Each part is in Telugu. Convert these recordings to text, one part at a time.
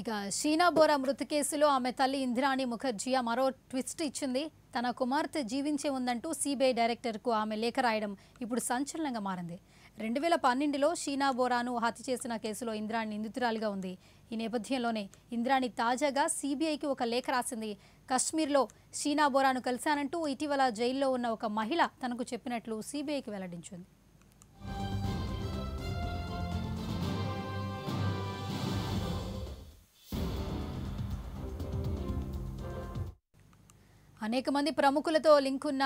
ఇక షీనా బోరా మృతి కేసులో ఆమె తల్లి ఇందిరాణి ముఖర్జీ మరో ట్విస్ట్ ఇచ్చింది తన కుమార్తె జీవించే ఉందంటూ సిబిఐ డైరెక్టర్కు ఆమె లేఖ రాయడం ఇప్పుడు సంచలనంగా మారింది రెండు వేల పన్నెండులో షీనా బోరాను హత్య చేసిన కేసులో ఇంద్రాణి నిందితురాలుగా ఉంది ఈ నేపథ్యంలోనే ఇంద్రాణి తాజాగా సిబిఐకి ఒక లేఖ రాసింది కశ్మీర్లో షీనా బోరాను కలిశానంటూ ఇటీవల జైల్లో ఉన్న ఒక మహిళ తనకు చెప్పినట్లు సిబిఐకి వెల్లడించింది అనేక మంది ప్రముఖులతో లింక్ ఉన్న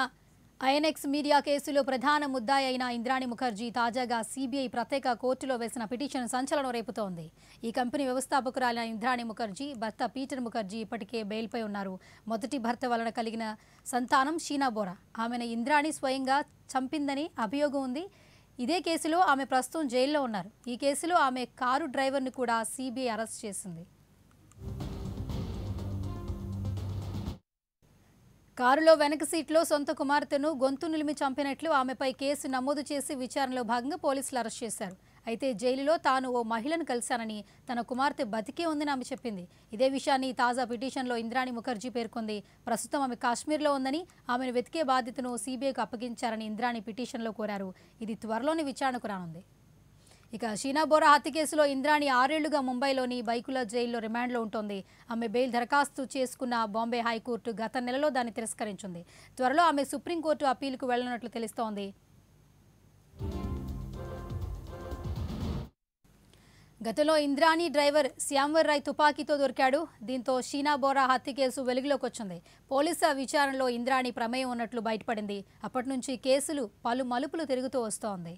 ఐఎన్ఎక్స్ మీడియా కేసులో ప్రధాన ముద్దాయి అయిన ఇంద్రాణి ముఖర్జీ తాజాగా సిబిఐ ప్రత్యేక కోర్టులో వేసిన పిటిషన్ సంచలనం రేపుతోంది ఈ కంపెనీ వ్యవస్థాపకురాలైన ఇంద్రాణి ముఖర్జీ భర్త పీటర్ ముఖర్జీ ఇప్పటికే బెయిల్పై ఉన్నారు మొదటి భర్త వలన కలిగిన సంతానం షీనా బోరా ఆమెను ఇంద్రాణి స్వయంగా చంపిందని అభియోగం ఉంది ఇదే కేసులో ఆమె ప్రస్తుతం జైల్లో ఉన్నారు ఈ కేసులో ఆమె కారు డ్రైవర్ను కూడా సిబిఐ అరెస్ట్ చేసింది కారులో వెనక సీట్లో సొంత కుమార్తెను గొంతు నిలిమి చంపినట్లు ఆమెపై కేసు నమోదు చేసి విచారణలో భాగంగా పోలీసులు అరెస్ట్ చేశారు అయితే జైలులో తాను ఓ మహిళను కలిశానని తన కుమార్తె బతికే ఉందని ఆమె చెప్పింది ఇదే విషయాన్ని తాజా పిటిషన్లో ఇంద్రాణి ముఖర్జీ పేర్కొంది ప్రస్తుతం ఆమె కాశ్మీర్లో ఉందని ఆమెను వెతికే బాధ్యతను సీబీఐకి అప్పగించారని ఇంద్రాణి పిటిషన్లో కోరారు ఇది త్వరలోని విచారణకు రానుంది ఇక షీనా బోరా హత్య కేసులో ఇంద్రాణి ఆరేళ్లుగా ముంబైలోని బైకుల జైల్లో రిమాండ్లో ఉంటోంది ఆమె బెయిల్ దరఖాస్తు చేసుకున్న బాంబే హైకోర్టు గత నెలలో దాన్ని తిరస్కరించింది త్వరలో ఆమె సుప్రీంకోర్టు అప్పీలుకు వెళ్లనున్నట్లు తెలుస్తోంది గతంలో ఇంద్రాణి డ్రైవర్ శ్యాంవర్ రాయ్ తుపాకీతో దొరికాడు దీంతో షీనా బోరా హత్య కేసు వెలుగులోకి వచ్చింది పోలీసు విచారణలో ఇంద్రాణి ప్రమేయం ఉన్నట్లు బయటపడింది అప్పటి నుంచి కేసులు పలు మలుపులు తిరుగుతూ వస్తోంది